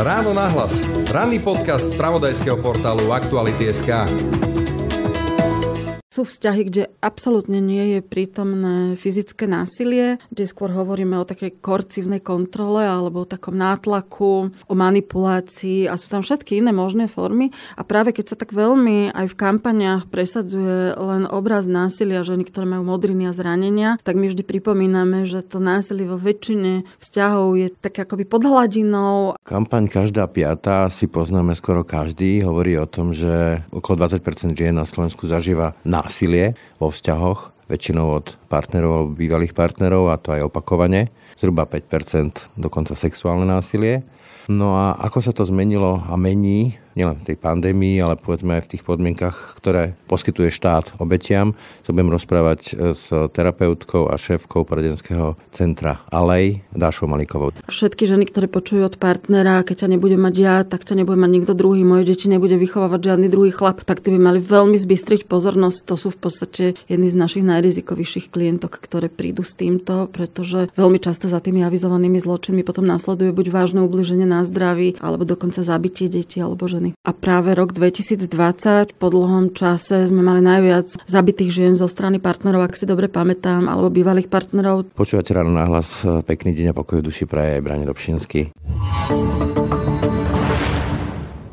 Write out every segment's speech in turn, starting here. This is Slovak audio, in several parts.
Ráno nahlas. Ranný podcast z pravodajského portálu Aktuality.sk. Sú vzťahy, kde absolútne nie je prítomné fyzické násilie, kde skôr hovoríme o takej korcívnej kontrole alebo o takom nátlaku, o manipulácii a sú tam všetky iné možné formy. A práve keď sa tak veľmi aj v kampaniách presadzuje len obraz násilia ženy, ktoré majú modriny a zranenia, tak my vždy pripomíname, že to násilie vo väčšine vzťahov je tak akoby pod hladinou. Kampaň každá piata si poznáme skoro každý. Hovorí o tom, že okolo 20% žien na Slovensku zažíva na násilie vo vzťahoch, väčšinou od partnerov alebo bývalých partnerov a to aj opakovane. Zhruba 5% dokonca sexuálne násilie. No a ako sa to zmenilo a mení nielen v tej pandémii, ale povedzme aj v tých podmienkach, ktoré poskytuje štát obetiam. To budem rozprávať e, s terapeutkou a šéfkou poradenského centra Alej, Dášou Malikovou. Všetky ženy, ktoré počujú od partnera, keď ťa nebude mať ja, tak ťa nebude mať nikto druhý, moje deti nebude vychovávať žiadny druhý chlap, tak ty by mali veľmi zbystriť pozornosť. To sú v podstate jedny z našich najrizikovejších klientok, ktoré prídu s týmto, pretože veľmi často za tými avizovanými zločinmi potom následuje buď vážne ubliženie na zdraví, alebo dokonca zabitie detí alebo ženy ženy. A práve rok 2020 po dlhom čase sme mali najviac zabitých žien zo strany partnerov, ak si dobre pamätám, alebo bývalých partnerov. Počúvate ráno na hlas, pekný deň a pokoj duši praje Brane Dobšinský.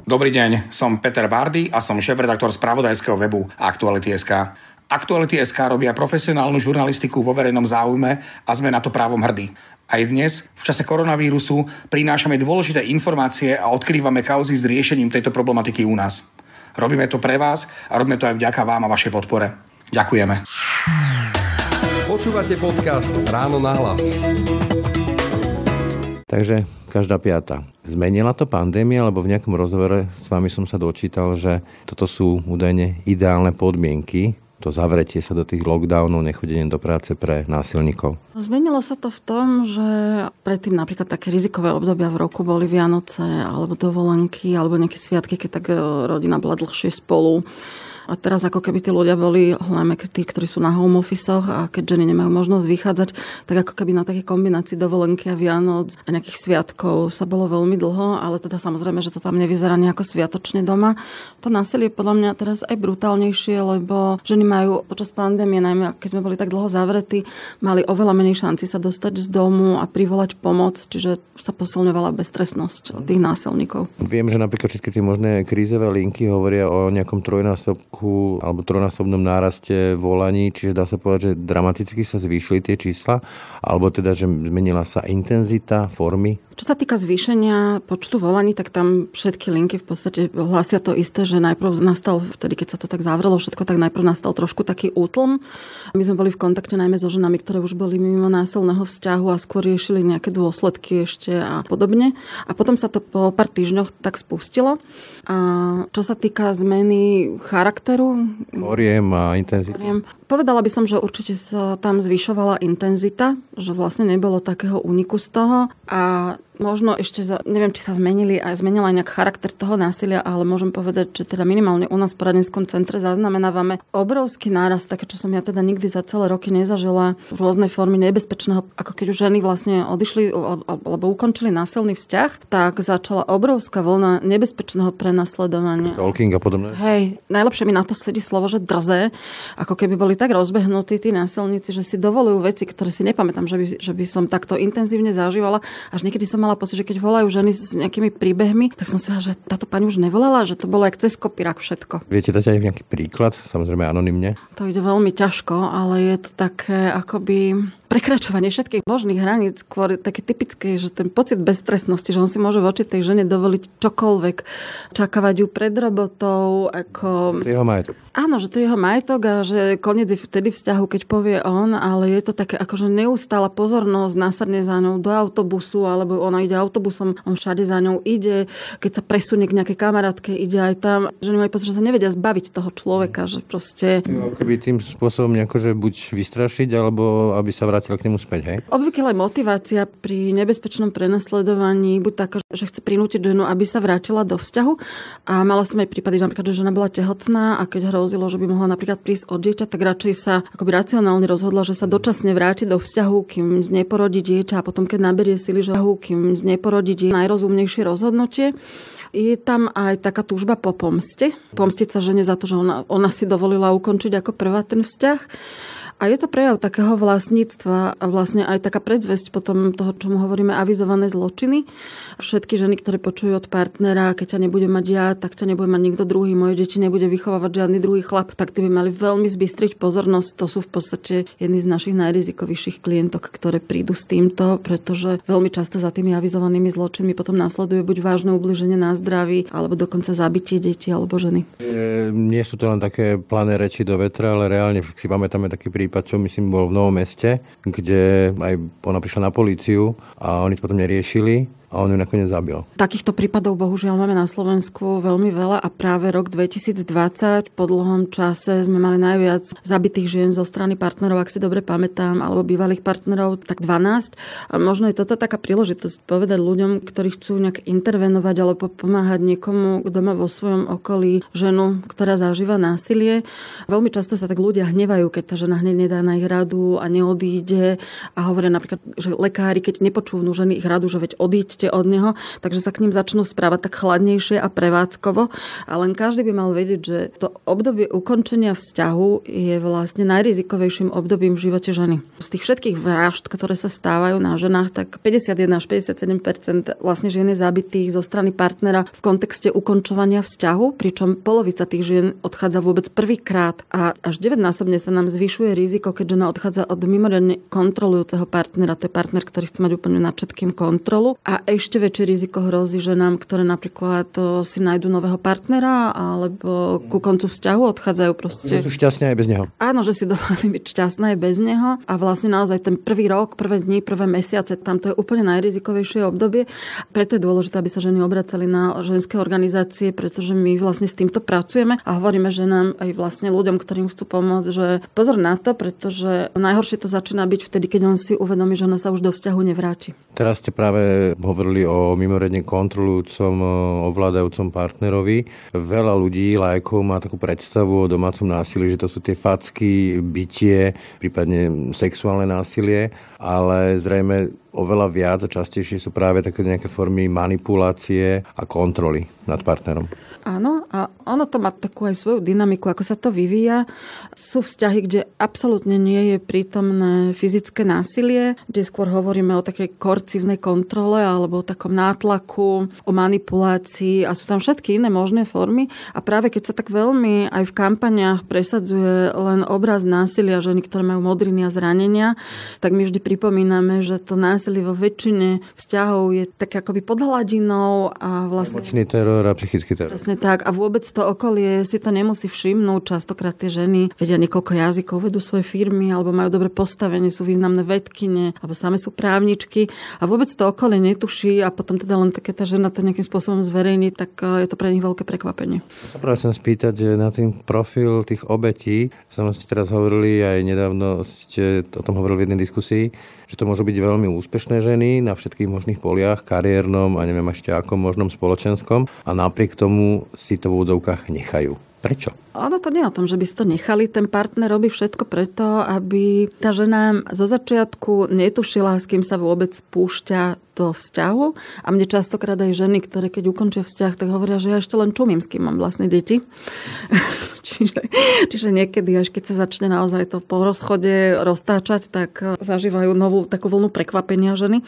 Dobrý deň, som Peter Bardy a som šéf-redaktor spravodajského webu Aktuality.sk. Aktuality.sk robia profesionálnu žurnalistiku vo verejnom záujme a sme na to právom hrdí. Aj dnes, v čase koronavírusu, prinášame dôležité informácie a odkrývame kauzy s riešením tejto problematiky u nás. Robíme to pre vás a robíme to aj vďaka vám a vašej podpore. Ďakujeme. Počúvate podcast Ráno na hlas. Takže každá piata. Zmenila to pandémia, lebo v nejakom rozhovore s vami som sa dočítal, že toto sú údajne ideálne podmienky to zavretie sa do tých lockdownov, nechodenie do práce pre násilníkov? Zmenilo sa to v tom, že predtým napríklad také rizikové obdobia v roku boli Vianoce alebo dovolenky alebo nejaké sviatky, keď tak e, rodina bola dlhšie spolu a teraz ako keby tí ľudia boli, hlavne tí, ktorí sú na home office a keď ženy nemajú možnosť vychádzať, tak ako keby na také kombinácii dovolenky a Vianoc a nejakých sviatkov sa bolo veľmi dlho, ale teda samozrejme, že to tam nevyzerá nejako sviatočne doma. To násilie je podľa mňa teraz aj brutálnejšie, lebo ženy majú počas pandémie, najmä keď sme boli tak dlho zavretí, mali oveľa menej šanci sa dostať z domu a privolať pomoc, čiže sa posilňovala beztrestnosť tých násilníkov. Viem, že napríklad všetky tie možné krízové linky hovoria o nejakom trojnásobku trojnásobku alebo trojnásobnom náraste volaní, čiže dá sa povedať, že dramaticky sa zvýšili tie čísla, alebo teda, že zmenila sa intenzita formy čo sa týka zvýšenia počtu volaní, tak tam všetky linky v podstate hlásia to isté, že najprv nastal, vtedy keď sa to tak zavrelo všetko, tak najprv nastal trošku taký útlm. My sme boli v kontakte najmä so ženami, ktoré už boli mimo násilného vzťahu a skôr riešili nejaké dôsledky ešte a podobne. A potom sa to po pár týždňoch tak spustilo. A čo sa týka zmeny charakteru... Foriem a intenzity. povedala by som, že určite sa tam zvyšovala intenzita, že vlastne nebolo takého úniku z toho a Možno ešte, za, neviem, či sa zmenili aj zmenila aj nejak charakter toho násilia, ale môžem povedať, že teda minimálne u nás v poradenskom centre zaznamenávame obrovský nárast, také, čo som ja teda nikdy za celé roky nezažila, rôzne formy nebezpečného, ako keď už ženy vlastne odišli alebo ukončili násilný vzťah, tak začala obrovská vlna nebezpečného prenasledovania. Stalking a podobné. Hej, najlepšie mi na to sledí slovo, že drze, ako keby boli tak rozbehnutí tí násilníci, že si dovolujú veci, ktoré si nepamätám, že by, že by som takto intenzívne zažívala. Až niekedy som mala mala pocit, že keď volajú ženy s nejakými príbehmi, tak som si že táto pani už nevolala, že to bolo jak cez kopírak všetko. Viete dať aj nejaký príklad, samozrejme anonymne? To ide veľmi ťažko, ale je to také akoby prekračovanie všetkých možných hraníc, skôr také typické, že ten pocit beztresnosti, že on si môže voči tej žene dovoliť čokoľvek, čakávať ju pred robotou, ako... To jeho majetok. Áno, že to je jeho majetok a že koniec je vtedy vzťahu, keď povie on, ale je to také akože neustála pozornosť, následne za ňou do autobusu, alebo ona ide autobusom, on všade za ňou ide, keď sa presunie k nejakej kamarátke, ide aj tam. Ženy majú pocit, že sa nevedia zbaviť toho človeka, že proste... Jo, keby tým spôsobom že akože buď vystrašiť, alebo aby sa vrátil vrátil k nemu späť, hej? Obvykle motivácia pri nebezpečnom prenasledovaní buď taká, že chce prinútiť ženu, aby sa vrátila do vzťahu. A mala som aj prípady, že napríklad, že žena bola tehotná a keď hrozilo, že by mohla napríklad prísť od dieťa, tak radšej sa akoby racionálne rozhodla, že sa dočasne vráti do vzťahu, kým neporodí dieťa a potom, keď naberie sily, že kým neporodí dieťa, najrozumnejšie rozhodnutie. Je tam aj taká túžba po pomste. Pomstiť sa žene za to, že ona, ona si dovolila ukončiť ako prvá ten vzťah. A je to prejav takého vlastníctva a vlastne aj taká predzvesť potom toho, čo mu hovoríme avizované zločiny. Všetky ženy, ktoré počujú od partnera, keď ťa nebude mať ja, tak ťa nebude mať nikto druhý, moje deti nebude vychovávať žiadny druhý chlap, tak ty by mali veľmi zbystriť pozornosť. To sú v podstate jedni z našich najrizikovejších klientok, ktoré prídu s týmto, pretože veľmi často za tými avizovanými zločinmi potom následuje buď vážne ubliženie na zdraví, alebo dokonca zabitie detí alebo ženy. E, nie sú to len také plané reči do vetra, ale reálne si pamätáme taký prí- prípad, čo myslím bol v Novom meste, kde aj ona prišla na políciu a oni to potom neriešili a on ju nakoniec zabil. Takýchto prípadov bohužiaľ máme na Slovensku veľmi veľa a práve rok 2020 po dlhom čase sme mali najviac zabitých žien zo strany partnerov, ak si dobre pamätám, alebo bývalých partnerov, tak 12. A možno je toto taká príležitosť povedať ľuďom, ktorí chcú nejak intervenovať alebo pomáhať niekomu, kto má vo svojom okolí ženu, ktorá zažíva násilie. Veľmi často sa tak ľudia hnevajú, keď tá žena hneď nedá na ich radu a neodíde a hovoria napríklad, že lekári, keď nepočúvnu ženy ich radu, že veď odíď proste od neho, takže sa k ním začnú správať tak chladnejšie a prevádzkovo. A len každý by mal vedieť, že to obdobie ukončenia vzťahu je vlastne najrizikovejším obdobím v živote ženy. Z tých všetkých vražd, ktoré sa stávajú na ženách, tak 51 až 57 vlastne žien je zabitých zo strany partnera v kontexte ukončovania vzťahu, pričom polovica tých žien odchádza vôbec prvýkrát a až 9-násobne sa nám zvyšuje riziko, keď žena odchádza od mimoriadne kontrolujúceho partnera. To je partner, ktorý chce mať úplne nad všetkým kontrolu. A ešte väčšie riziko hrozí ženám, ktoré napríklad eh, si nájdu nového partnera alebo ku koncu vzťahu odchádzajú proste. Že sú šťastné aj bez neho. Áno, že si dovolili byť šťastné aj bez neho. A vlastne naozaj ten prvý rok, prvé dni, prvé mesiace, tam to je úplne najrizikovejšie obdobie. Preto je dôležité, aby sa ženy obracali na ženské organizácie, pretože my vlastne s týmto pracujeme a hovoríme ženám aj vlastne ľuďom, ktorým chcú pomôcť, že pozor na to, pretože najhoršie to začína byť vtedy, keď on si uvedomí, že ona sa už do vzťahu nevráti. Teraz ste práve hovorili hovorili o mimoriadne kontrolujúcom, e, ovládajúcom partnerovi. Veľa ľudí, lajkov má takú predstavu o domácom násilí, že to sú tie facky, bytie, prípadne sexuálne násilie, ale zrejme oveľa viac a častejšie sú práve také nejaké formy manipulácie a kontroly nad partnerom. Áno, a ono to má takú aj svoju dynamiku, ako sa to vyvíja. Sú vzťahy, kde absolútne nie je prítomné fyzické násilie, kde skôr hovoríme o takej korcivnej kontrole alebo o takom nátlaku, o manipulácii a sú tam všetky iné možné formy. A práve keď sa tak veľmi aj v kampaniách presadzuje len obraz násilia, ženy, ktoré majú modriny a zranenia, tak my vždy pripomíname, že to násilie násilie vo väčšine vzťahov je tak akoby pod hladinou a vlastne... Emočný teror a psychický teror. Presne tak. A vôbec to okolie si to nemusí všimnúť. Častokrát tie ženy vedia niekoľko jazykov, vedú svoje firmy alebo majú dobre postavenie, sú významné vedkine alebo same sú právničky a vôbec to okolie netuší a potom teda len také tá žena to nejakým spôsobom zverejní, tak eh, je to pre nich veľké prekvapenie. Prvá chcem spýtať, že na ten profil tých obetí, som ste teraz hovorili aj nedávno ste o tom hovorili v jednej diskusii, že to môžu byť veľmi úspešné úspešné ženy na všetkých možných poliach, kariérnom a neviem ešte akom možnom spoločenskom a napriek tomu si to v údzovkách nechajú. Prečo? Ono to nie je o tom, že by si to nechali. Ten partner robí všetko preto, aby tá žena zo začiatku netušila, s kým sa vôbec spúšťa do vzťahu. A mne častokrát aj ženy, ktoré keď ukončia vzťah, tak hovoria, že ja ešte len čumím, s kým mám vlastne deti. čiže, čiže niekedy, až keď sa začne naozaj to po rozchode roztáčať, tak zažívajú novú takú vlnu prekvapenia ženy.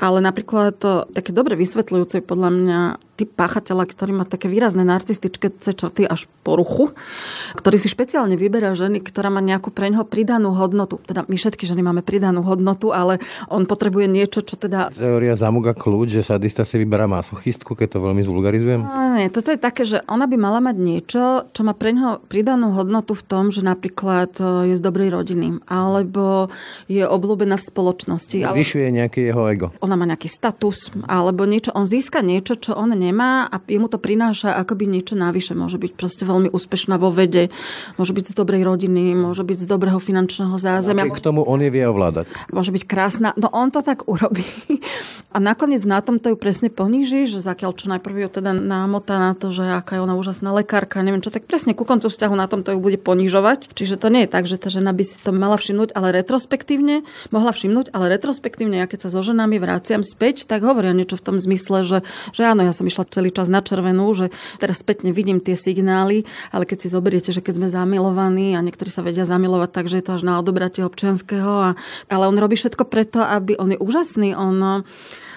Ale napríklad to, také dobre vysvetľujúce podľa mňa typ páchateľa, ktorý má také výrazné narcistické črty až poruchu, ktorý si špeciálne vyberá ženy, ktorá má nejakú pre neho pridanú hodnotu. Teda my všetky ženy máme pridanú hodnotu, ale on potrebuje niečo, čo teda... Teória Zamuga kľúč, že sadista si vyberá masochistku, keď to veľmi zvulgarizujem? No, nie, toto je také, že ona by mala mať niečo, čo má pre neho pridanú hodnotu v tom, že napríklad e, je z dobrej rodiny, alebo je obľúbená v spoločnosti. Zvyšuje ale... nejaké jeho ego. Ona má nejaký status, alebo niečo, on získa niečo, čo on nie nemá a jemu to prináša akoby niečo navyše. Môže byť proste veľmi úspešná vo vede, môže byť z dobrej rodiny, môže byť z dobrého finančného zázemia. k tomu on je vie ovládať. Môže byť krásna. No on to tak urobí, a nakoniec na tom to ju presne poníži, že zakiaľ čo najprv ju teda námota na to, že aká je ona úžasná lekárka, neviem čo, tak presne ku koncu vzťahu na tom to ju bude ponižovať. Čiže to nie je tak, že tá žena by si to mala všimnúť, ale retrospektívne, mohla všimnúť, ale retrospektívne, ja keď sa so ženami vraciam späť, tak hovoria niečo v tom zmysle, že, že áno, ja som išla celý čas na červenú, že teraz spätne vidím tie signály, ale keď si zoberiete, že keď sme zamilovaní a niektorí sa vedia zamilovať tak, že je to až na odobratie občianského, a, ale on robí všetko preto, aby on je úžasný, on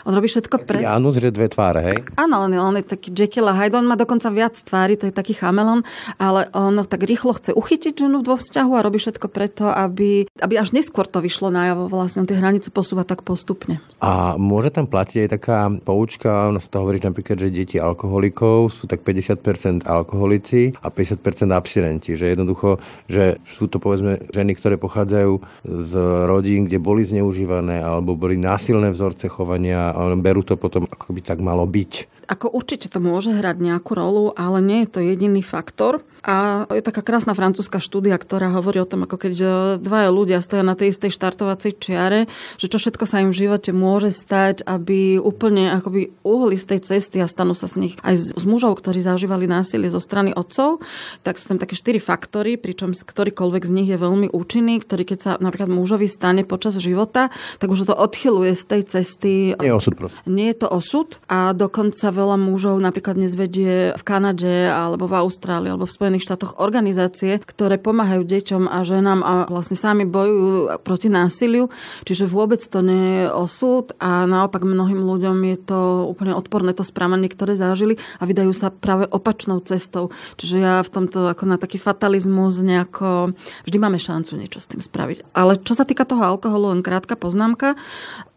on robí všetko pre... Janus, že dve tváre, hej? Áno, on, on je taký Jekyll a Hyde, on má dokonca viac tvári, to je taký chamelon, ale on tak rýchlo chce uchytiť ženu vo vzťahu a robí všetko preto, aby, aby až neskôr to vyšlo najavo, vlastne on tie hranice posúva tak postupne. A môže tam platiť aj taká poučka, ono sa to hovorí že napríklad, že deti alkoholikov sú tak 50% alkoholici a 50% abstinenti, že jednoducho, že sú to povedzme ženy, ktoré pochádzajú z rodín, kde boli zneužívané alebo boli násilné vzorce chovania berú to potom, ako by tak malo byť. Ako určite to môže hrať nejakú rolu, ale nie je to jediný faktor. A je taká krásna francúzska štúdia, ktorá hovorí o tom, ako keď e, dvaja ľudia stoja na tej istej štartovacej čiare, že čo všetko sa im v živote môže stať, aby úplne akoby uhli z tej cesty a stanú sa z nich aj z mužov, ktorí zažívali násilie zo strany otcov, tak sú tam také štyri faktory, pričom ktorýkoľvek z nich je veľmi účinný, ktorý keď sa napríklad mužovi stane počas života, tak už to odchyluje z tej cesty. Nie je osud, Nie je to osud a dokonca v veľa mužov napríklad dnes vedie v Kanade alebo v Austrálii alebo v Spojených štátoch organizácie, ktoré pomáhajú deťom a ženám a vlastne sami bojujú proti násiliu. Čiže vôbec to nie je osud a naopak mnohým ľuďom je to úplne odporné to správanie, ktoré zažili a vydajú sa práve opačnou cestou. Čiže ja v tomto ako na taký fatalizmus nejako vždy máme šancu niečo s tým spraviť. Ale čo sa týka toho alkoholu, len krátka poznámka.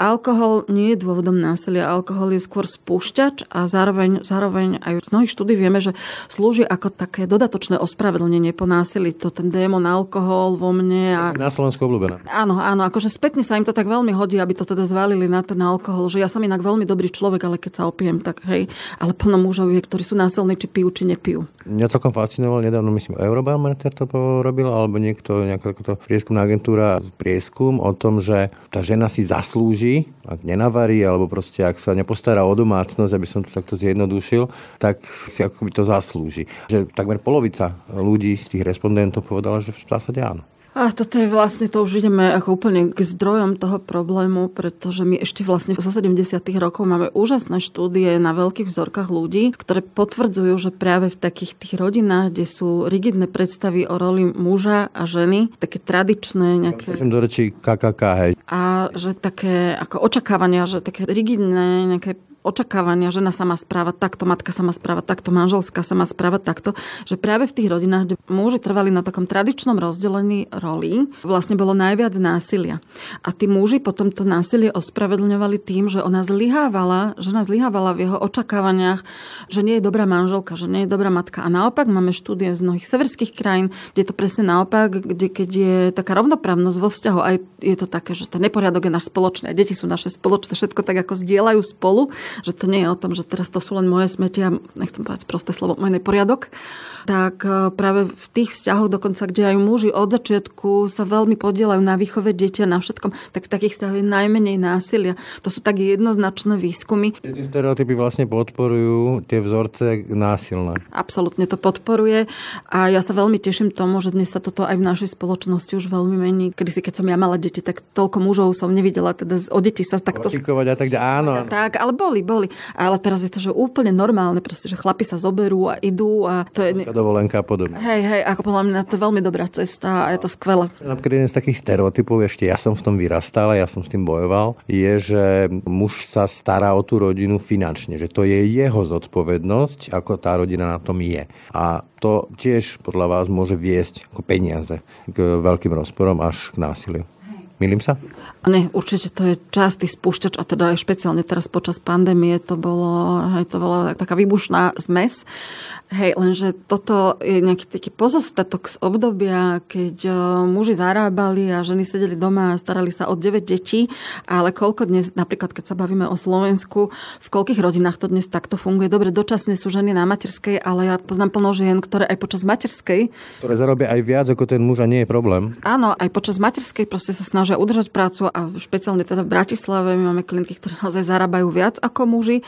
Alkohol nie je dôvodom násilia. Alkohol je skôr spúšťač a zároveň, zároveň aj z mnohých štúdí vieme, že slúži ako také dodatočné ospravedlnenie po násilí. To ten démon alkohol vo mne. A... Na Slovensku obľúbená. Áno, áno. Akože spätne sa im to tak veľmi hodí, aby to teda zvalili na ten alkohol. Že ja som inak veľmi dobrý človek, ale keď sa opiem, tak hej. Ale plno mužov je, ktorí sú násilní, či pijú, či nepijú. Mňa celkom fascinoval nedávno, myslím, Eurobarometer to porobil, alebo niekto, nejaká takáto prieskumná agentúra, prieskum o tom, že tá žena si zaslúži, ak nenavarí, alebo proste ak sa nepostará o domácnosť, aby som to tak to zjednodušil, tak si akoby to zaslúži. Že takmer polovica ľudí z tých respondentov povedala, že v zásade áno. A toto je vlastne, to už ideme ako úplne k zdrojom toho problému, pretože my ešte vlastne zo 70. rokov máme úžasné štúdie na veľkých vzorkách ľudí, ktoré potvrdzujú, že práve v takých tých rodinách, kde sú rigidné predstavy o roli muža a ženy, také tradičné nejaké... Ja do rečí KKK, hej. A že také ako očakávania, že také rigidné nejaké očakávania, žena sa má správať takto, matka sa má správať takto, manželská sa má správať takto, že práve v tých rodinách, kde muži trvali na takom tradičnom rozdelení roli, vlastne bolo najviac násilia. A tí muži potom to násilie ospravedlňovali tým, že ona zlyhávala, žena zlyhávala v jeho očakávaniach, že nie je dobrá manželka, že nie je dobrá matka. A naopak máme štúdie z mnohých severských krajín, kde je to presne naopak, kde keď je taká rovnoprávnosť vo vzťahu, aj je to také, že ten neporiadok je náš spoločný, deti sú naše spoločné, všetko tak ako zdieľajú spolu že to nie je o tom, že teraz to sú len moje smetia, nechcem povedať prosté slovo, môj neporiadok, tak e, práve v tých vzťahoch dokonca, kde aj muži od začiatku sa veľmi podielajú na výchove dieťa, na všetkom, tak v takých vzťahoch je najmenej násilia. To sú tak jednoznačné výskumy. Tie stereotypy vlastne podporujú tie vzorce násilné. Absolútne to podporuje a ja sa veľmi teším tomu, že dnes sa toto aj v našej spoločnosti už veľmi mení. si, keď som ja mala deti, tak toľko mužov som nevidela, teda o deti sa takto... a tak áno. Tak, ale boli boli. Ale teraz je to, že úplne normálne, proste, že chlapi sa zoberú a idú a to je... dovolenka a podobne. Hej, hej, ako podľa mňa to je veľmi dobrá cesta a je to skvelé. Napríklad jeden z takých stereotypov, ešte ja som v tom vyrastal a ja som s tým bojoval, je, že muž sa stará o tú rodinu finančne, že to je jeho zodpovednosť, ako tá rodina na tom je. A to tiež podľa vás môže viesť ako peniaze k veľkým rozporom až k násiliu. Milím sa? Ne, určite to je častý spúšťač a teda aj špeciálne teraz počas pandémie to bolo, hej, to bola taká výbušná zmes. Hej, lenže toto je nejaký taký pozostatok z obdobia, keď e, muži zarábali a ženy sedeli doma a starali sa o 9 detí, ale koľko dnes, napríklad keď sa bavíme o Slovensku, v koľkých rodinách to dnes takto funguje? Dobre, dočasne sú ženy na materskej, ale ja poznám plno žien, ktoré aj počas materskej... Ktoré zarobia aj viac ako ten muž a nie je problém. Áno, aj počas materskej proste sa snažia dokáže udržať prácu a špeciálne teda v Bratislave my máme klinky, ktoré naozaj zarábajú viac ako muži,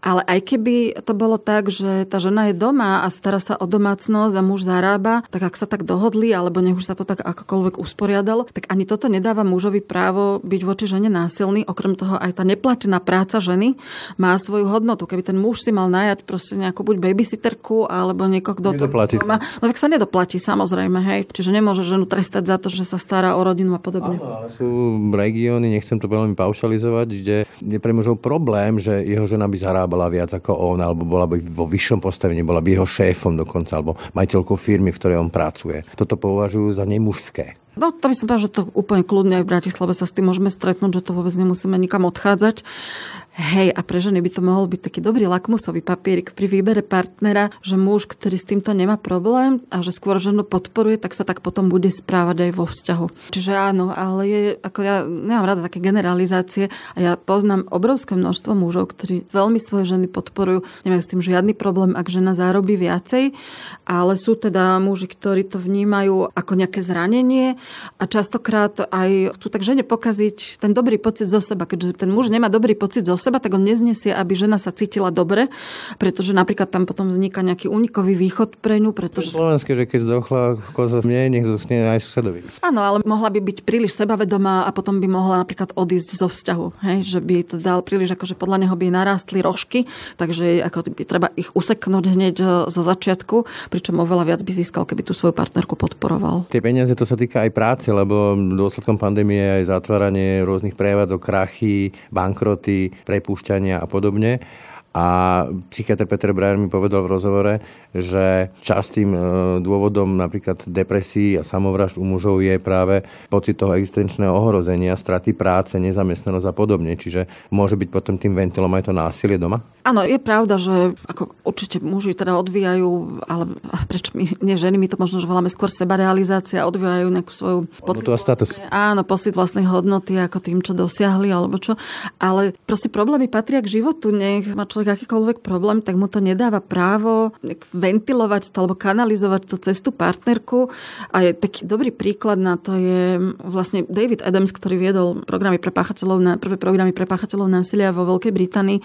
ale aj keby to bolo tak, že tá žena je doma a stará sa o domácnosť a muž zarába, tak ak sa tak dohodli, alebo nech už sa to tak akokoľvek usporiadal, tak ani toto nedáva mužovi právo byť voči žene násilný. Okrem toho aj tá neplatená práca ženy má svoju hodnotu. Keby ten muž si mal najať proste nejakú buď babysitterku alebo niekoho, kto to má, no tak sa nedoplatí samozrejme. Hej. Čiže nemôže ženu trestať za to, že sa stará o rodinu a podobne. Áno, ale sú regióny, nechcem to veľmi paušalizovať, kde je pre mužov problém, že jeho žena by zarábala viac ako on, alebo bola by vo vyššom postavení, bola by jeho šéfom dokonca, alebo majiteľkou firmy, v ktorej on pracuje. Toto považujú za nemužské. No to myslím, že to úplne kľudne aj v Bratislave sa s tým môžeme stretnúť, že to vôbec nemusíme nikam odchádzať. Hej, a pre ženy by to mohol byť taký dobrý lakmusový papierik pri výbere partnera, že muž, ktorý s týmto nemá problém a že skôr ženu podporuje, tak sa tak potom bude správať aj vo vzťahu. Čiže áno, ale je, ako ja nemám rada také generalizácie a ja poznám obrovské množstvo mužov, ktorí veľmi svoje ženy podporujú, nemajú s tým žiadny problém, ak žena zarobí viacej, ale sú teda muži, ktorí to vnímajú ako nejaké zranenie a častokrát aj tu tak žene pokaziť ten dobrý pocit zo seba, keďže ten muž nemá dobrý pocit zo seba, tak on neznesie, aby žena sa cítila dobre, pretože napríklad tam potom vzniká nejaký unikový východ pre ňu. Pretože... Slovenské, že keď dochla koza mne, nech zostane aj susedovi. Áno, ale mohla by byť príliš sebavedomá a potom by mohla napríklad odísť zo vzťahu. Hej? Že by to dal príliš, akože podľa neho by narástli rožky, takže ako by treba ich useknúť hneď e, zo začiatku, pričom oveľa viac by získal, keby tú svoju partnerku podporoval. Tie peniaze to sa týka aj práce, lebo dôsledkom pandémie aj zatváranie rôznych prevádzok, krachy, bankroty, prepúšťania a podobne. A psychiatr Peter Breyer mi povedal v rozhovore, že častým e, dôvodom napríklad depresí a samovražd u mužov je práve pocit toho existenčného ohrozenia, straty práce, nezamestnanosť a podobne. Čiže môže byť potom tým ventilom aj to násilie doma? Áno, je pravda, že ako určite muži teda odvíjajú, ale prečo my, nie ženy, my to možno že voláme skôr seba realizácia, odvíjajú nejakú svoju pocit vlastne, status. Áno, pocit vlastnej hodnoty ako tým, čo dosiahli alebo čo. Ale proste problémy patria k životu, nech má človek človek akýkoľvek problém, tak mu to nedáva právo ventilovať to alebo kanalizovať to cez tú partnerku. A je taký dobrý príklad na to je vlastne David Adams, ktorý viedol programy pre páchateľov na, prvé programy pre páchateľov násilia vo Veľkej Británii,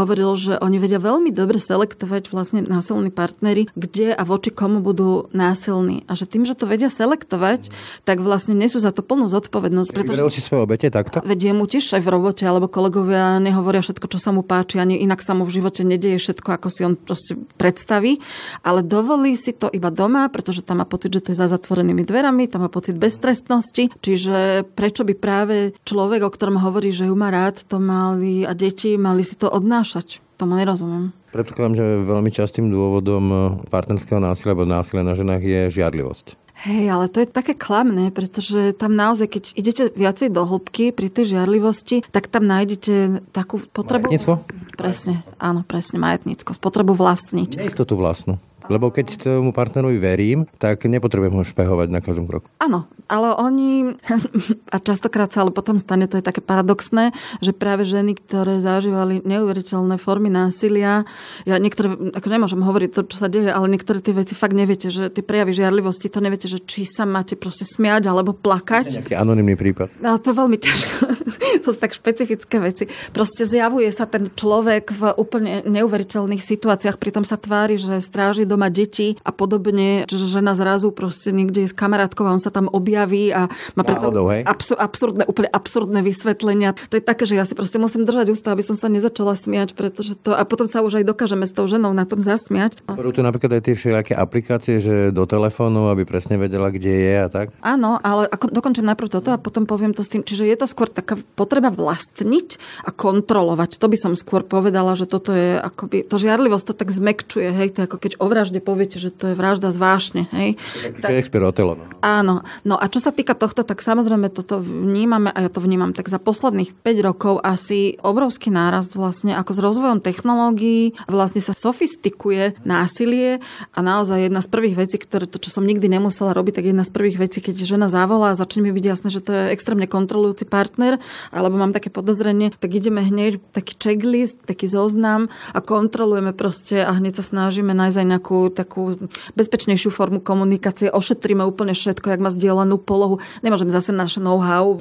hovoril, že oni vedia veľmi dobre selektovať vlastne násilní partnery, kde a voči komu budú násilní. A že tým, že to vedia selektovať, tak vlastne nesú za to plnú zodpovednosť. Pretože... Vyberol si svoje obete takto? Vedie mu tiež aj v robote, alebo kolegovia nehovoria všetko, čo sa mu páči, ani inak sa mu v živote nedieje všetko, ako si on proste predstaví, ale dovolí si to iba doma, pretože tam má pocit, že to je za zatvorenými dverami, tam má pocit beztrestnosti, čiže prečo by práve človek, o ktorom hovorí, že ju má rád, to mali a deti mali si to odnášať. Tomu nerozumiem. Predpokladám, že veľmi častým dôvodom partnerského násilia alebo násilia na ženách je žiadlivosť. Hej, ale to je také klamné, pretože tam naozaj, keď idete viacej do hĺbky pri tej žiarlivosti, tak tam nájdete takú potrebu... Majetnicko? Presne, áno, presne, majetnícko. Potrebu vlastniť. Neistotu vlastnú. Lebo keď tomu partnerovi verím, tak nepotrebujem ho špehovať na každom kroku. Áno, ale oni, a častokrát sa ale potom stane, to je také paradoxné, že práve ženy, ktoré zažívali neuveriteľné formy násilia, ja niektoré, ako nemôžem hovoriť to, čo sa deje, ale niektoré tie veci fakt neviete, že tie prejavy žiarlivosti, to neviete, že či sa máte proste smiať alebo plakať. Nejaký anonimný prípad. Ale to je veľmi ťažké. to sú tak špecifické veci. Proste zjavuje sa ten človek v úplne neuveriteľných situáciách, pritom sa tvári, že stráži doma deti a podobne, že žena zrazu proste niekde je s kamarátkou a on sa tam objaví a má preto Náhodou, absur- absurdné, úplne absurdné vysvetlenia. To je také, že ja si proste musím držať ústa, aby som sa nezačala smiať, pretože to... A potom sa už aj dokážeme s tou ženou na tom zasmiať. Berú tu napríklad aj tie všelijaké aplikácie, že do telefónu, aby presne vedela, kde je a tak? Áno, ale ako, dokončím najprv toto a potom poviem to s tým. Čiže je to skôr taká potreba vlastniť a kontrolovať. To by som skôr povedala, že toto je akoby... To žiarlivosť to tak zmekčuje, hej, to je ako keď ovráž vražde poviete, že to je vražda zvážne. Hej? Tak, Shakespeare Otelo. No. Áno. No a čo sa týka tohto, tak samozrejme toto vnímame, a ja to vnímam tak za posledných 5 rokov asi obrovský nárast vlastne, ako s rozvojom technológií vlastne sa sofistikuje násilie a naozaj jedna z prvých vecí, ktoré to, čo som nikdy nemusela robiť, tak jedna z prvých vecí, keď žena zavolá a začne mi byť jasné, že to je extrémne kontrolujúci partner, alebo mám také podozrenie, tak ideme hneď taký checklist, taký zoznam a kontrolujeme proste a hneď sa snažíme nájsť aj nejakú takú, takú bezpečnejšiu formu komunikácie, ošetríme úplne všetko, jak má zdieľanú polohu. Nemôžeme zase naše know-how,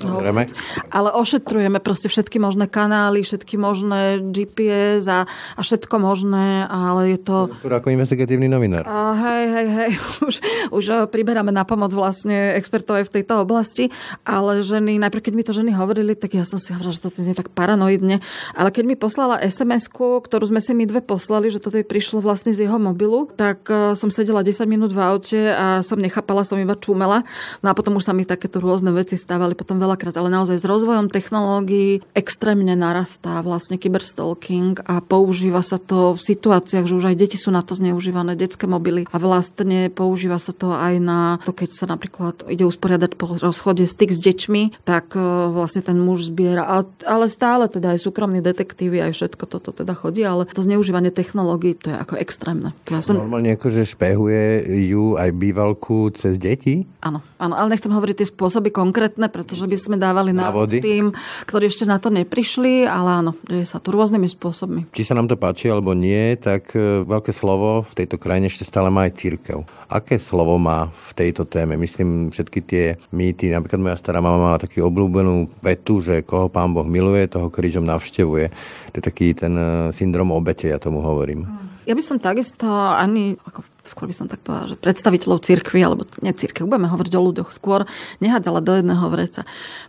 ale ošetrujeme proste všetky možné kanály, všetky možné GPS a, a všetko možné, ale je to... Ktorá ako investigatívny novinár. A hej, hej, hej, už, už eh, priberáme na pomoc vlastne expertov aj v tejto oblasti, ale ženy, najprv keď mi to ženy hovorili, tak ja som si hovorila, že to je tak paranoidne, ale keď mi poslala sms ktorú sme si my dve poslali, že toto jej prišlo vlastne z jeho mobilu, tak e, som sedela 10 minút v aute a som nechápala, som iba čumela. No a potom už sa mi takéto rôzne veci stávali potom veľakrát, ale naozaj s rozvojom technológií extrémne narastá vlastne kyberstalking a používa sa to v situáciách, že už aj deti sú na to zneužívané, detské mobily a vlastne používa sa to aj na to, keď sa napríklad ide usporiadať po rozchode styk s deťmi, tak e, vlastne ten muž zbiera. Ale stále teda aj súkromní detektívy, aj všetko toto teda chodí, ale to zneužívanie technológií, to je ako extrémne. To ja som normálne akože špehuje ju aj bývalku cez deti? Áno, áno, ale nechcem hovoriť tie spôsoby konkrétne, pretože by sme dávali na tým, ktorí ešte na to neprišli, ale áno, deje sa to rôznymi spôsobmi. Či sa nám to páči alebo nie, tak e, veľké slovo v tejto krajine ešte stále má aj církev. Aké slovo má v tejto téme? Myslím, všetky tie mýty, napríklad moja stará mama mala takú obľúbenú vetu, že koho pán Boh miluje, toho krížom navštevuje. To je taký ten e, syndrom obete, ja tomu hovorím. Ja by som takisto ani ako skôr by som tak povedala, že predstaviteľov cirkvi, alebo ne cirkev, budeme hovoriť o ľuďoch skôr, nehádzala do jedného vreca.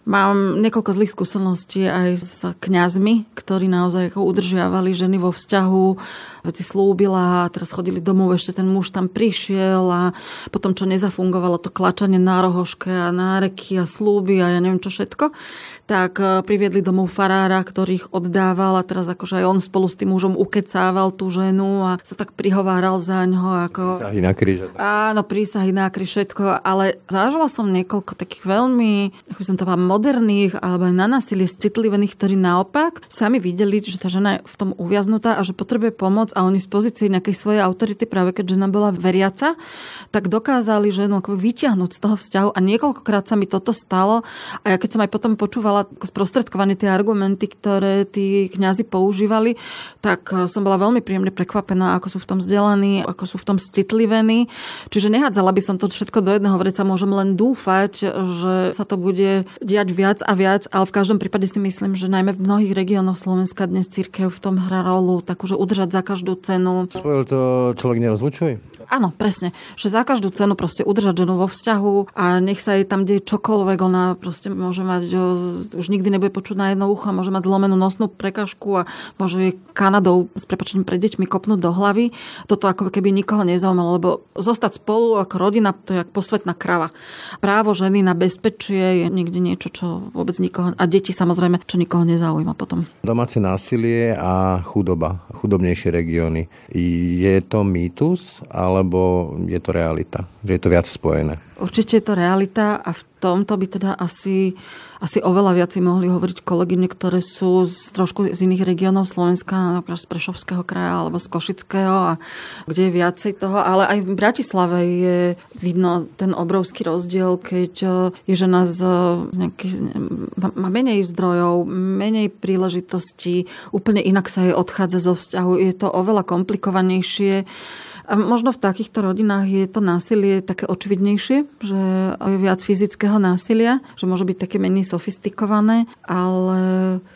Mám niekoľko zlých skúseností aj s kňazmi, ktorí naozaj ako udržiavali ženy vo vzťahu, veci slúbila a teraz chodili domov, ešte ten muž tam prišiel a potom, čo nezafungovalo, to klačanie na rohoške a náreky a slúby a ja neviem čo všetko tak eh, priviedli domov farára, ktorých oddával a teraz akože aj on spolu s tým mužom ukecával tú ženu a sa tak prihováral za ňo. Ako... Prísahy na kríž. Áno, prísahy na kríž, všetko, ale zažila som niekoľko takých veľmi, ako by som to povedala, moderných alebo na násilie citlivených, ktorí naopak sami videli, že tá žena je v tom uviaznutá a že potrebuje pomoc a oni z pozície nejakej svojej autority, práve keď žena bola veriaca, tak dokázali ženu vyťahnuť z toho vzťahu a niekoľkokrát sa mi toto stalo a ja keď som aj potom počúvala mala sprostredkované tie argumenty, ktoré tí kňazi používali, tak eh, som bola veľmi príjemne prekvapená, ako sú v tom vzdelaní, ako sú v tom citlivení. Čiže nehádzala by som to všetko do jedného vreca, môžem len dúfať, že sa to bude diať viac a viac, ale v každom prípade si myslím, že najmä v mnohých regiónoch Slovenska dnes církev v tom hrá rolu, takúže udržať za každú cenu. Spojil to človek nerozlučuj? Áno, presne. Že za každú cenu proste udržať ženu vo vzťahu a nech sa jej tam deje čokoľvek, ona proste môže mať eh, už nikdy nebude počuť na jedno ucho, môže mať zlomenú nosnú prekažku a môže jej Kanadou s prepačením pre deťmi kopnúť do hlavy. Toto ako keby nikoho nezaujímalo, lebo zostať spolu ako rodina, to je ako posvetná krava. Právo ženy na bezpečie je niekde niečo, čo vôbec nikoho, a deti samozrejme, čo nikoho nezaujíma potom. Domáce násilie a chudoba, chudobnejšie regióny. Je to mýtus alebo je to realita? Že je to viac spojené? Určite je to realita a v tomto by teda asi, asi oveľa viac mohli hovoriť kolegyne, ktoré sú z, trošku z iných regiónov Slovenska, napríklad z Prešovského kraja alebo z Košického, a kde je viacej toho. Ale aj v Bratislave je vidno ten obrovský rozdiel, keď e, je žena z e, nejakých, má menej zdrojov, menej príležitostí, úplne inak sa jej odchádza zo vzťahu. Je to oveľa komplikovanejšie. A možno v takýchto rodinách je to násilie také očividnejšie, že je viac fyzického násilia, že môže byť také menej sofistikované, ale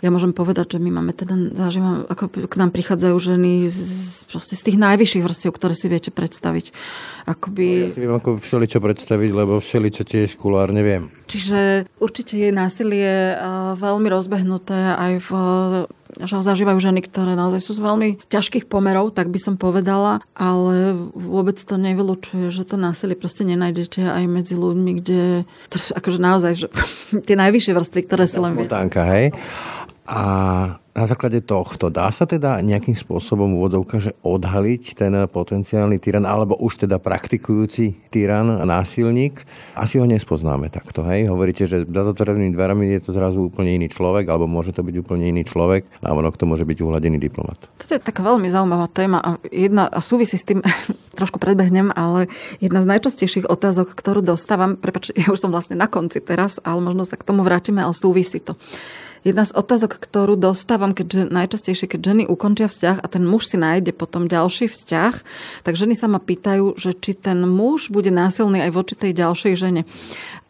ja môžem povedať, že my máme teda, zažívam, ako k nám prichádzajú ženy z, proste z tých najvyšších vrstiev, ktoré si viete predstaviť. Akoby... No, ja si viem ako všeličo predstaviť, lebo všeličo tiež kulár, neviem. Čiže určite je násilie eh, veľmi rozbehnuté aj v zažívajú ženy, ktoré naozaj sú z veľmi ťažkých pomerov, tak by som povedala, ale vôbec to nevylučuje, že to násilie proste nenájdete aj medzi ľuďmi, kde to, akože naozaj, že tie najvyššie vrstvy, ktoré si len vie. hej? A na základe tohto dá sa teda nejakým spôsobom úvodovka, že odhaliť ten potenciálny tyran, alebo už teda praktikujúci tyran, násilník? Asi ho nespoznáme takto, hej? Hovoríte, že za zatvorenými dverami je to zrazu úplne iný človek, alebo môže to byť úplne iný človek, a ono to môže byť uhladený diplomat. To je taká veľmi zaujímavá téma a jedna a súvisí s tým, trošku predbehnem, ale jedna z najčastejších otázok, ktorú dostávam, prepač, ja už som vlastne na konci teraz, ale možno sa k tomu vrátime, ale súvisí to jedna z otázok, ktorú dostávam, keďže najčastejšie, keď ženy ukončia vzťah a ten muž si nájde potom ďalší vzťah, tak ženy sa ma pýtajú, že či ten muž bude násilný aj voči tej ďalšej žene.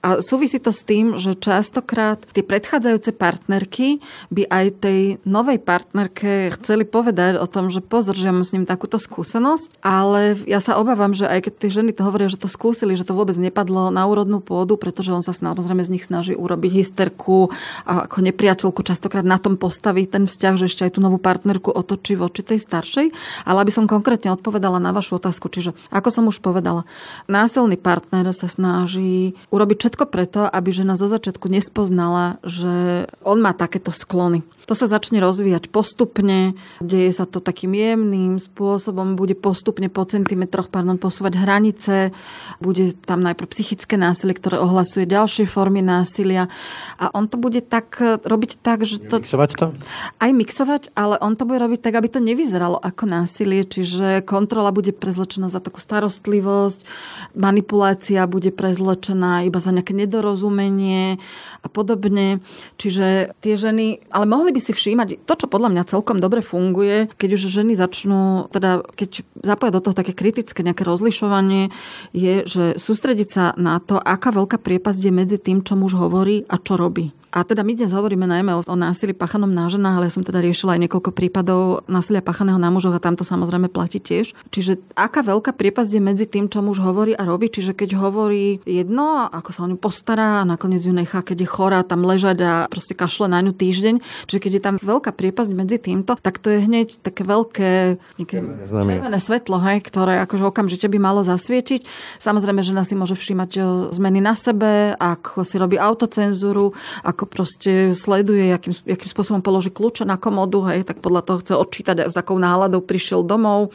A súvisí to s tým, že častokrát tie predchádzajúce partnerky by aj tej novej partnerke chceli povedať o tom, že pozor, že ja mám s ním takúto skúsenosť, ale ja sa obávam, že aj keď tie ženy to hovoria, že to skúsili, že to vôbec nepadlo na úrodnú pôdu, pretože on sa samozrejme z nich snaží urobiť hysterku a ako nepriateľku častokrát na tom postaví ten vzťah, že ešte aj tú novú partnerku otočí voči tej staršej. Ale aby som konkrétne odpovedala na vašu otázku, čiže ako som už povedala, násilný partner sa snaží urobiť všetko Všetko preto, aby žena zo začiatku nespoznala, že on má takéto sklony. To sa začne rozvíjať postupne, deje sa to takým jemným spôsobom, bude postupne po centimetroch pardon, posúvať hranice, bude tam najprv psychické násilie, ktoré ohlasuje ďalšie formy násilia a on to bude tak e, robiť tak, že to... Mixovať to? Aj mixovať, ale on to bude robiť tak, aby to nevyzeralo ako násilie, čiže kontrola bude prezlečená za takú starostlivosť, manipulácia bude prezlečená iba za nejaké nedorozumenie a podobne. Čiže tie ženy, ale mohli by si všímať to, čo podľa mňa celkom dobre funguje, keď už ženy začnú, teda keď zapoja do toho také kritické nejaké rozlišovanie, je, že sústrediť sa na to, aká veľká priepasť je medzi tým, čo muž hovorí a čo robí. A teda my dnes hovoríme najmä o, násilí pachanom na ženách, ale ja som teda riešila aj niekoľko prípadov násilia pachaného na mužoch a tam to samozrejme platí tiež. Čiže aká veľká priepasť je medzi tým, čo muž hovorí a robí. Čiže keď hovorí jedno, ako sa ňu postará a nakoniec ju nechá, keď je chorá, tam ležať a proste kašle na ňu týždeň. Čiže keď je tam veľká priepasť medzi týmto, tak to je hneď také veľké červené svetlo, hej, ktoré akože okamžite by malo zasvietiť. Samozrejme, že si môže všímať e, zmeny na sebe, ako si robí autocenzúru, ako proste sleduje, akým, akým spôsobom položí kľúče na komodu, hej, tak podľa toho chce odčítať, s akou náladou prišiel domov.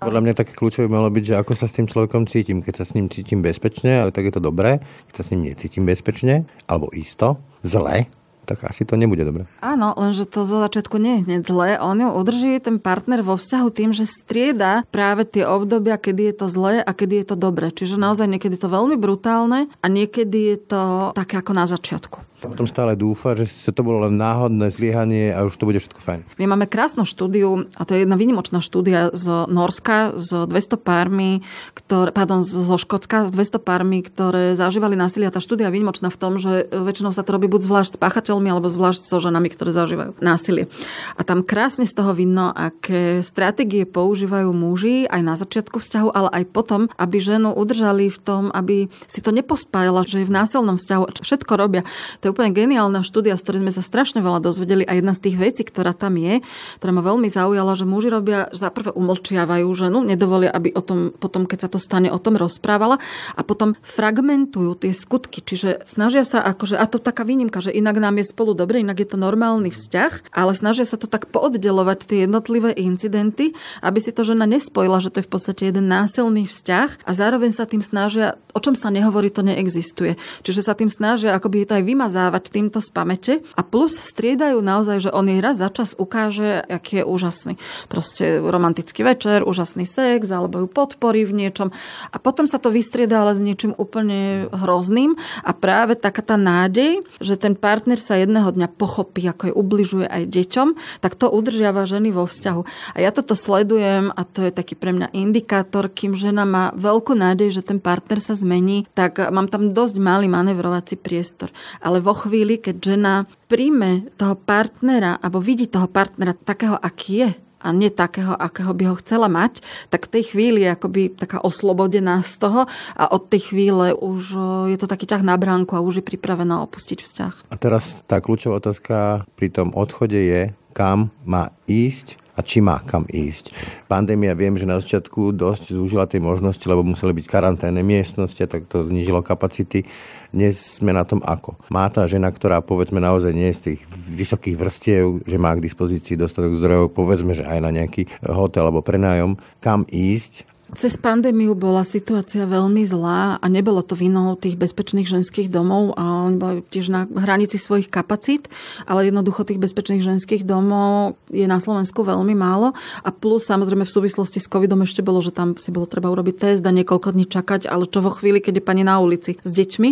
Podľa mňa také kľúčové malo byť, že ako sa s tým človekom cítim. Keď sa s ním cítim bezpečne, ale tak je to dobré. Keď sa s ním necítim bezpečne alebo isto, zle, tak asi to nebude dobre. Áno, lenže to zo začiatku nie je hneď zlé. On ju udrží ten partner vo vzťahu tým, že strieda práve tie obdobia, kedy je to zlé a kedy je to dobre. Čiže naozaj niekedy je to veľmi brutálne a niekedy je to také ako na začiatku. Potom stále dúfa, že sa to bolo len náhodné zlyhanie a už to bude všetko fajn. My máme krásnu štúdiu, a to je jedna výnimočná štúdia z Norska s 200 pármi, ktoré, pardon, zo Škótska s 200 pármi, ktoré zažívali násilie. A tá štúdia je výnimočná v tom, že väčšinou sa to robí buď zvlášť s manželmi alebo zvlášť so ženami, ktoré zažívajú násilie. A tam krásne z toho vidno, aké stratégie používajú muži aj na začiatku vzťahu, ale aj potom, aby ženu udržali v tom, aby si to nepospájala, že je v násilnom vzťahu, a všetko robia. To je úplne geniálna štúdia, z ktorej sme sa strašne veľa dozvedeli a jedna z tých vecí, ktorá tam je, ktorá ma veľmi zaujala, že muži robia, že zaprvé umlčiavajú ženu, nedovolia, aby o tom potom, keď sa to stane, o tom rozprávala a potom fragmentujú tie skutky, čiže snažia sa akože, a to taká výnimka, že inak nám je spolu dobre, inak je to normálny mhm. vzťah, ale snažia sa to tak pooddelovať tie jednotlivé incidenty, aby si to žena nespojila, že to je v podstate jeden násilný vzťah a zároveň sa tým snažia, o čom sa nehovorí, to neexistuje. Čiže sa tým snažia akoby to aj vymazávať týmto z pamäte a plus striedajú naozaj, že on jej raz za čas ukáže, aký je úžasný. Proste romantický večer, úžasný sex alebo ju podporí v niečom a potom sa to vystrieda ale s niečím úplne mhm. hrozným a práve taká tá nádej, že ten partner sa sa jedného dňa pochopí, ako je ubližuje aj deťom, tak to udržiava ženy vo vzťahu. A ja toto sledujem a to je taký pre mňa indikátor, kým žena má veľkú nádej, že ten partner sa zmení, tak mám tam dosť malý manevrovací priestor. Ale vo chvíli, keď žena príjme toho partnera alebo vidí toho partnera takého, aký je, a nie takého, akého by ho chcela mať, tak v tej chvíli je akoby taká oslobodená z toho a od tej chvíle už e, je to taký ťah na bránku a už je pripravená opustiť vzťah. A teraz tá kľúčová otázka pri tom odchode je, kam má ísť a či má kam ísť. Pandémia viem, že na začiatku dosť zúžila tie možnosti, lebo museli byť karanténne miestnosti a tak to znižilo kapacity. Dnes sme na tom ako. Má tá žena, ktorá povedzme naozaj nie je z tých vysokých vrstiev, že má k dispozícii dostatok zdrojov, povedzme, že aj na nejaký hotel alebo prenájom, kam ísť cez pandémiu bola situácia veľmi zlá a nebolo to vinou tých bezpečných ženských domov a oni boli tiež na hranici svojich kapacít, ale jednoducho tých bezpečných ženských domov je na Slovensku veľmi málo a plus samozrejme v súvislosti s covidom ešte bolo, že tam si bolo treba urobiť test a niekoľko dní čakať, ale čo vo chvíli, keď je pani na ulici s deťmi.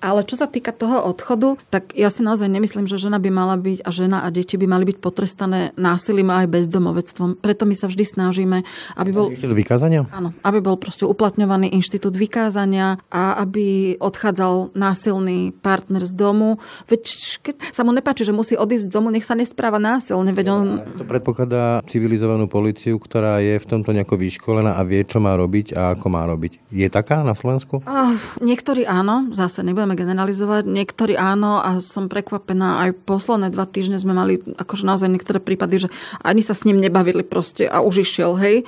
Ale čo sa týka toho odchodu, tak ja si naozaj nemyslím, že žena by mala byť a žena a deti by mali byť potrestané násilím a aj bezdomovectvom. Preto my sa vždy snažíme, aby bol... Vykázania? Áno, aby bol proste uplatňovaný inštitút vykázania a aby odchádzal násilný partner z domu. Veď keď sa mu nepáči, že musí odísť z domu, nech sa nespráva násilne. Veď on... To predpokladá civilizovanú policiu, ktorá je v tomto nejako vyškolená a vie, čo má robiť a ako má robiť. Je taká na Slovensku? Uh, niektorí áno, zase nebudeme generalizovať, niektorí áno a som prekvapená, aj posledné dva týždne sme mali akože naozaj niektoré prípady, že ani sa s ním nebavili proste a už išiel, hej.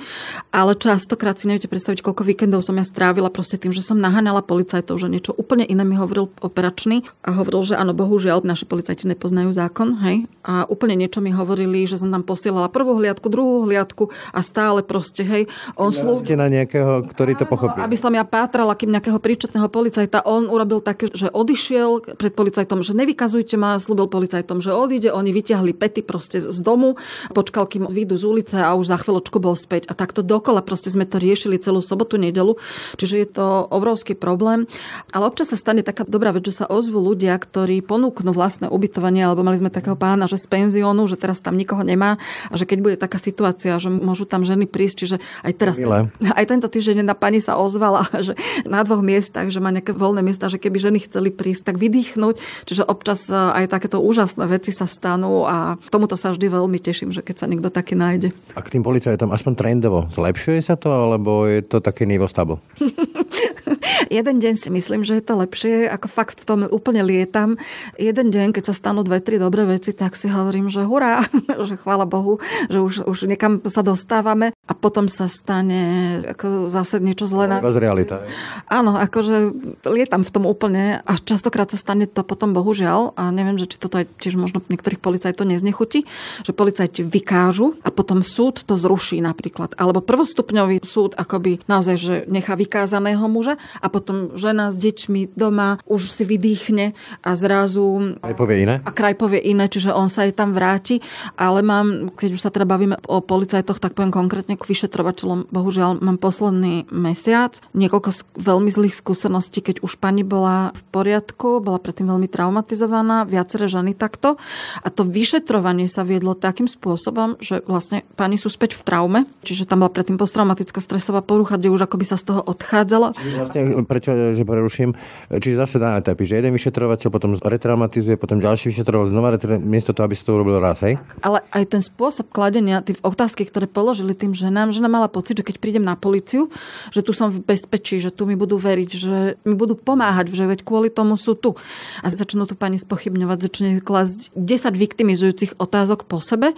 Ale častokrát si neviete predstaviť, koľko víkendov som ja strávila proste tým, že som naháňala policajtov, že niečo úplne iné mi hovoril operačný a hovoril, že áno, bohužiaľ, naši policajti nepoznajú zákon, hej. A úplne niečo mi hovorili, že som tam posielala prvú hliadku, druhú hliadku a stále proste, hej. On slu... na nejakého, ktorý to pochopil. Aby som ja pátrala, kým nejakého príčetného policajta, on urobil také, že odišiel pred policajtom, že nevykazujte ma, slúbil policajtom, že odíde, oni vyťahli pety proste z domu, počkal, kým vyjdu z ulice a už za chvíľočku bol späť. A takto dokola proste sme to riešili celú sobotu, nedelu, čiže je to obrovský problém. Ale občas sa stane taká dobrá vec, že sa ozvú ľudia, ktorí ponúknú vlastné ubytovanie, alebo mali sme takého pána, že z penziónu, že teraz tam nikoho nemá a že keď bude taká situácia, že môžu tam ženy prísť, čiže aj teraz. Milé. Aj tento týždeň na pani sa ozvala, že na dvoch miestach, že má nejaké voľné miesta, že keby ženy chceli prísť, tak vydýchnuť. Čiže občas e, aj takéto úžasné veci sa stanú a tomuto sa vždy veľmi teším, že keď sa niekto taký nájde. A k tým policajtom aspoň trendovo zlepšuje sa to, ale lebo je to taký nivo stable. Jeden deň si myslím, že je to lepšie, ako fakt v tom úplne lietam. Jeden deň, keď sa stanú dve, tri dobré veci, tak si hovorím, že hurá, že chvála Bohu, že už, už niekam sa dostávame a potom sa stane ako zase niečo zlé. Na... raz realita. Áno, akože lietam v tom úplne a častokrát sa stane to potom bohužiaľ a neviem, že či toto aj tiež možno niektorých policajtov neznechutí, že policajti vykážu a potom súd to zruší napríklad. Alebo prvostupňový súd akoby naozaj, že nechá vykázaného muža a potom žena s deťmi doma už si vydýchne a zrazu... Kraj povie iné? A kraj povie iné, čiže on sa jej tam vráti. Ale mám, keď už sa teda bavíme o policajtoch, tak poviem konkrétne k vyšetrovateľom. Bohužiaľ mám posledný mesiac niekoľko veľmi zlých skúseností, keď už pani bola v poriadku, bola predtým veľmi traumatizovaná, viaceré ženy takto. A to vyšetrovanie sa viedlo takým spôsobom, že vlastne pani sú späť v traume, čiže tam bola predtým posttraumatická stresová porucha, kde už akoby sa z toho odchádzalo. Čiže vlastne prečo, že preruším. Čiže zase na etapy, že jeden vyšetrovateľ potom retraumatizuje, potom ďalší vyšetrovateľ znova retraumatizuje, miesto toho, aby si to urobil raz, hej? Ale aj ten spôsob kladenia tie otázky, ktoré položili tým ženám, žena mala pocit, že keď prídem na policiu, že tu som v bezpečí, že tu mi budú veriť, že mi budú pomáhať, že veď kvôli tomu sú tu. A začnú tu pani spochybňovať, začne klásť 10 viktimizujúcich otázok po sebe,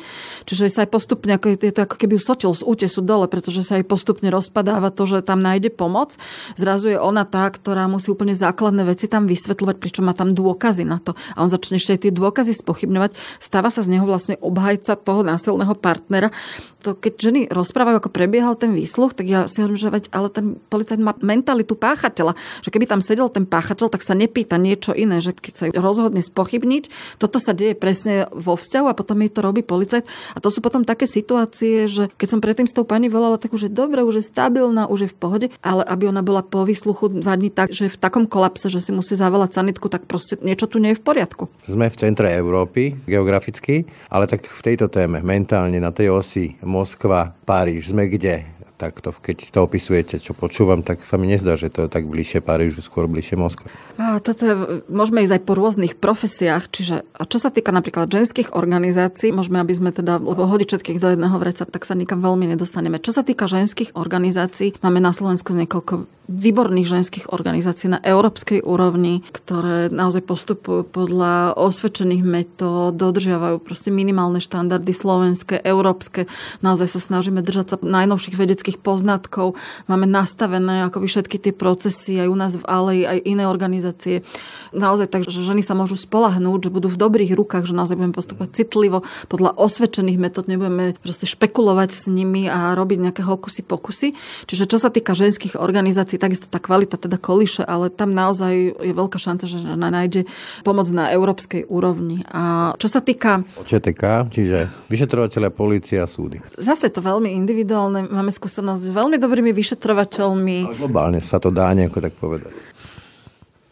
čiže sa aj postupne, ako je to ako keby ju z útesu dole, pretože sa aj postupne rozpadáva to, že tam nájde pomoc, zrazu je ona tá, ktorá musí úplne základné veci tam vysvetľovať, pričom má tam dôkazy na to. A on začne ešte aj tie dôkazy spochybňovať. Stáva sa z neho vlastne obhajca toho násilného partnera. To, keď ženy rozprávajú, ako prebiehal ten výsluh, tak ja si hovorím, že veď, ale ten policajt má mentalitu páchateľa. Že keby tam sedel ten páchateľ, tak sa nepýta niečo iné. Že keď sa rozhodne spochybniť, toto sa deje presne vo vzťahu a potom jej to robí policajt. A to sú potom také situácie, že keď som predtým s tou pani volala, tak už je dobre, už je stabilná, už je v pohode, ale aby ona bola po sluchu dva dní tak, že v takom kolapse, že si musí zavolať sanitku, tak proste niečo tu nie je v poriadku. Sme v centre Európy geograficky, ale tak v tejto téme mentálne na tej osi Moskva, Paríž, sme kde? tak to, keď to opisujete, čo počúvam, tak sa mi nezdá, že to je tak bližšie Parížu, skôr bližšie Moskve. Toto je, môžeme ísť aj po rôznych profesiách, čiže čo sa týka napríklad ženských organizácií, môžeme, aby sme teda, lebo hodiť všetkých do jedného vreca, tak sa nikam veľmi nedostaneme. Čo sa týka ženských organizácií, máme na Slovensku niekoľko výborných ženských organizácií na európskej úrovni, ktoré naozaj postupujú podľa osvedčených metód, dodržiavajú proste minimálne štandardy slovenské, európske. Naozaj sa snažíme držať sa najnovších vedeckých vedeckých poznatkov, máme nastavené akoby všetky tie procesy aj u nás v Alei, aj iné organizácie. Naozaj tak, že ženy sa môžu spolahnúť, že budú v dobrých rukách, že naozaj budeme postupovať citlivo, podľa osvedčených metód nebudeme proste špekulovať s nimi a robiť nejaké hokusy pokusy. Čiže čo sa týka ženských organizácií, takisto tá kvalita teda koliše, ale tam naozaj je veľká šanca, že žena nájde pomoc na európskej úrovni. A čo sa týka... ČTK, čiže vyšetrovateľe, policia, súdy. Zase to veľmi individuálne. Máme skúsenosti spolupracovať s veľmi dobrými vyšetrovateľmi. A globálne sa to dá nejako tak povedať.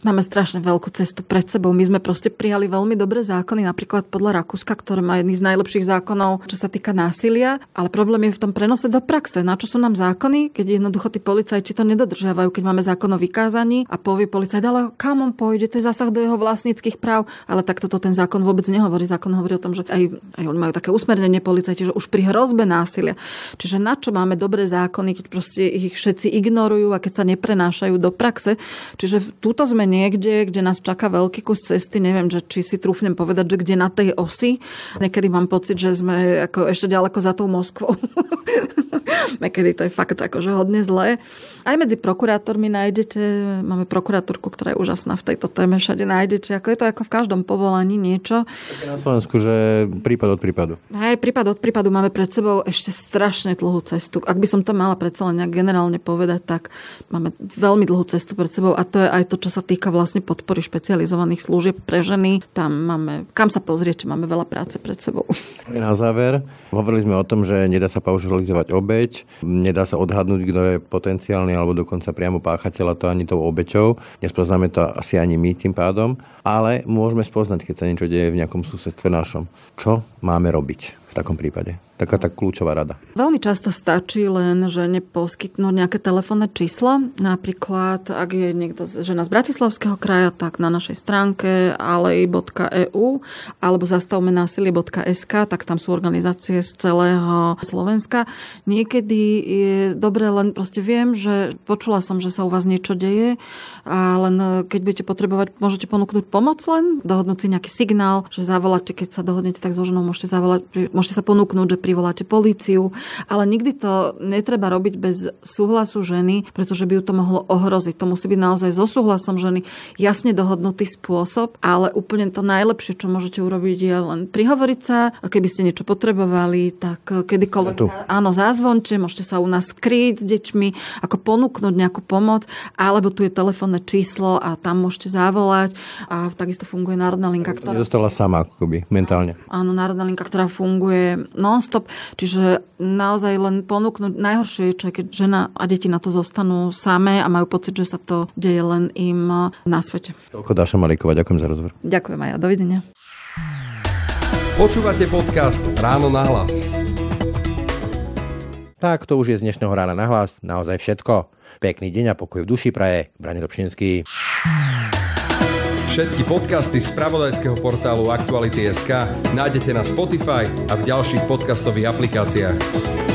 Máme strašne veľkú cestu pred sebou. My sme proste prijali veľmi dobré zákony, napríklad podľa Rakúska, ktoré má jedný z najlepších zákonov, čo sa týka násilia, ale problém je v tom prenose do praxe. Na čo sú nám zákony, keď jednoducho tí policajti to nedodržiavajú, keď máme zákon o vykázaní a povie policajt, ale kam on pôjde, to je zásah do jeho vlastníckých práv, ale tak toto ten zákon vôbec nehovorí. Zákon hovorí o tom, že aj, aj oni majú také usmernenie policajti, že už pri hrozbe násilia. Čiže na čo máme dobré zákony, keď proste ich všetci ignorujú a keď sa neprenášajú do praxe. Čiže túto zmene niekde, kde nás čaká veľký kus cesty, neviem, že či si trúfnem povedať, že kde na tej osi. Niekedy mám pocit, že sme ako ešte ďaleko za tou Moskvou. Niekedy to je fakt akože hodne zlé. Aj medzi prokurátormi nájdete, máme prokurátorku, ktorá je úžasná v tejto téme, všade nájdete, ako je to ako v každom povolaní niečo. Na Slovensku, že prípad od prípadu. Hej, prípad od prípadu máme pred sebou ešte strašne dlhú cestu. Ak by som to mala predsa len nejak generálne povedať, tak máme veľmi dlhú cestu pred sebou a to je aj to, čo sa týka vlastne podpory špecializovaných služieb pre ženy. Tam máme, kam sa pozrieť, máme veľa práce pred sebou. Na záver, hovorili sme o tom, že nedá sa paušalizovať obeď, obeď. Nedá sa odhadnúť, kto je potenciálny alebo dokonca priamo páchateľa, to ani tou obeťou. Nespoznáme to asi ani my tým pádom, ale môžeme spoznať, keď sa niečo deje v nejakom susedstve našom. Čo máme robiť v takom prípade? taká tá kľúčová rada? Veľmi často stačí len, že neposkytnú nejaké telefónne čísla. Napríklad, ak je niekto žena z Bratislavského kraja, tak na našej stránke alej.eu alebo zastavme násilie.sk, tak tam sú organizácie z celého Slovenska. Niekedy je dobre, len proste viem, že počula som, že sa u vás niečo deje a len keď budete potrebovať, môžete ponúknuť pomoc len, dohodnúť si nejaký signál, že zavoláte, keď sa dohodnete, tak so ženou môžete zavolať, môžete sa ponúknuť, že privoláte políciu, ale nikdy to netreba robiť bez súhlasu ženy, pretože by ju to mohlo ohroziť. To musí byť naozaj so súhlasom ženy jasne dohodnutý spôsob, ale úplne to najlepšie, čo môžete urobiť, je len prihovoriť sa. A keby ste niečo potrebovali, tak kedykoľvek Ja áno, zázvonte, môžete sa u nás skryť s deťmi, ako ponúknuť nejakú pomoc, alebo tu je telefónne číslo a tam môžete zavolať. A takisto funguje Národná linka, ktorá... Zostala sama, akoby, mentálne. Áno, Národná linka, ktorá funguje non non-stop. Čiže naozaj len ponúknuť. Najhoršie je, čo je, keď žena a deti na to zostanú samé a majú pocit, že sa to deje len im e, na svete. Toľko Dáša Malíková, ďakujem za rozhovor. Ďakujem aj ja, dovidenia. Počúvate podcast Ráno na hlas. Tak to už je z dnešného rána na hlas naozaj všetko. Pekný deň a pokoj v duši praje. Brani Dobšinský. Všetky podcasty z pravodajského portálu Aktuality.sk nájdete na Spotify a v ďalších podcastových aplikáciách.